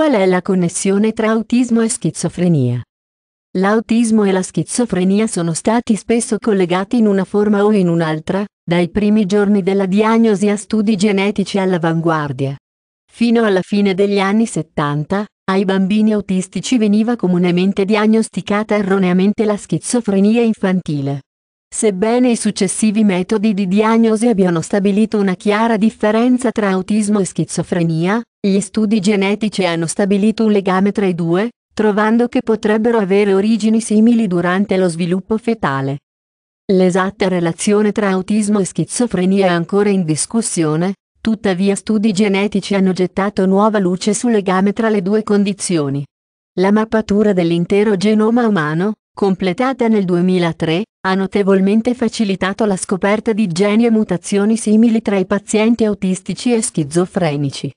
Qual è la connessione tra autismo e schizofrenia? L'autismo e la schizofrenia sono stati spesso collegati in una forma o in un'altra, dai primi giorni della diagnosi a studi genetici all'avanguardia. Fino alla fine degli anni 70, ai bambini autistici veniva comunemente diagnosticata erroneamente la schizofrenia infantile. Sebbene i successivi metodi di diagnosi abbiano stabilito una chiara differenza tra autismo e schizofrenia, gli studi genetici hanno stabilito un legame tra i due, trovando che potrebbero avere origini simili durante lo sviluppo fetale. L'esatta relazione tra autismo e schizofrenia è ancora in discussione, tuttavia studi genetici hanno gettato nuova luce sul legame tra le due condizioni. La mappatura dell'intero genoma umano, completata nel 2003, ha notevolmente facilitato la scoperta di geni e mutazioni simili tra i pazienti autistici e schizofrenici.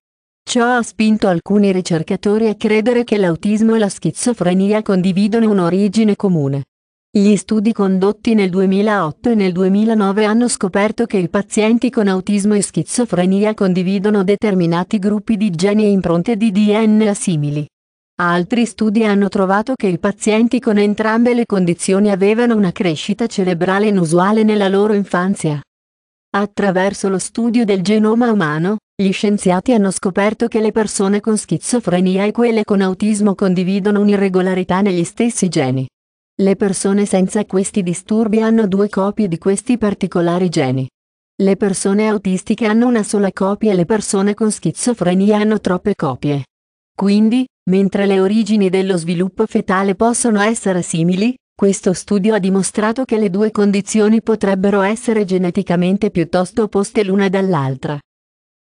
Ciò ha spinto alcuni ricercatori a credere che l'autismo e la schizofrenia condividono un'origine comune. Gli studi condotti nel 2008 e nel 2009 hanno scoperto che i pazienti con autismo e schizofrenia condividono determinati gruppi di geni e impronte di DNA simili. Altri studi hanno trovato che i pazienti con entrambe le condizioni avevano una crescita cerebrale inusuale nella loro infanzia. Attraverso lo studio del genoma umano, gli scienziati hanno scoperto che le persone con schizofrenia e quelle con autismo condividono un'irregolarità negli stessi geni. Le persone senza questi disturbi hanno due copie di questi particolari geni. Le persone autistiche hanno una sola copia e le persone con schizofrenia hanno troppe copie. Quindi, mentre le origini dello sviluppo fetale possono essere simili, questo studio ha dimostrato che le due condizioni potrebbero essere geneticamente piuttosto opposte l'una dall'altra.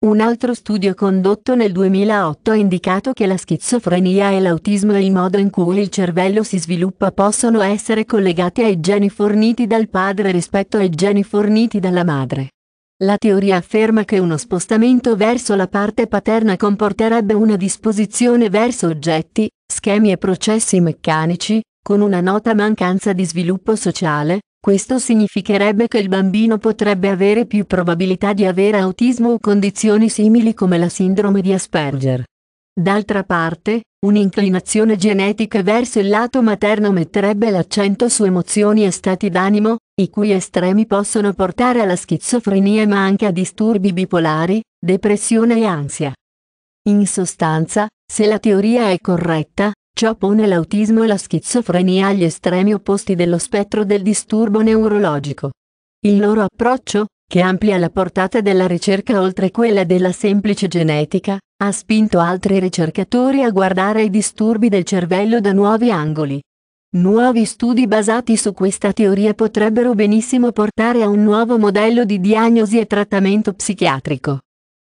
Un altro studio condotto nel 2008 ha indicato che la schizofrenia e l'autismo e il modo in cui il cervello si sviluppa possono essere collegati ai geni forniti dal padre rispetto ai geni forniti dalla madre. La teoria afferma che uno spostamento verso la parte paterna comporterebbe una disposizione verso oggetti, schemi e processi meccanici, con una nota mancanza di sviluppo sociale, questo significherebbe che il bambino potrebbe avere più probabilità di avere autismo o condizioni simili come la sindrome di Asperger. D'altra parte, un'inclinazione genetica verso il lato materno metterebbe l'accento su emozioni e stati d'animo, i cui estremi possono portare alla schizofrenia ma anche a disturbi bipolari, depressione e ansia. In sostanza, se la teoria è corretta, ciò pone l'autismo e la schizofrenia agli estremi opposti dello spettro del disturbo neurologico. Il loro approccio, che amplia la portata della ricerca oltre quella della semplice genetica, ha spinto altri ricercatori a guardare i disturbi del cervello da nuovi angoli. Nuovi studi basati su questa teoria potrebbero benissimo portare a un nuovo modello di diagnosi e trattamento psichiatrico.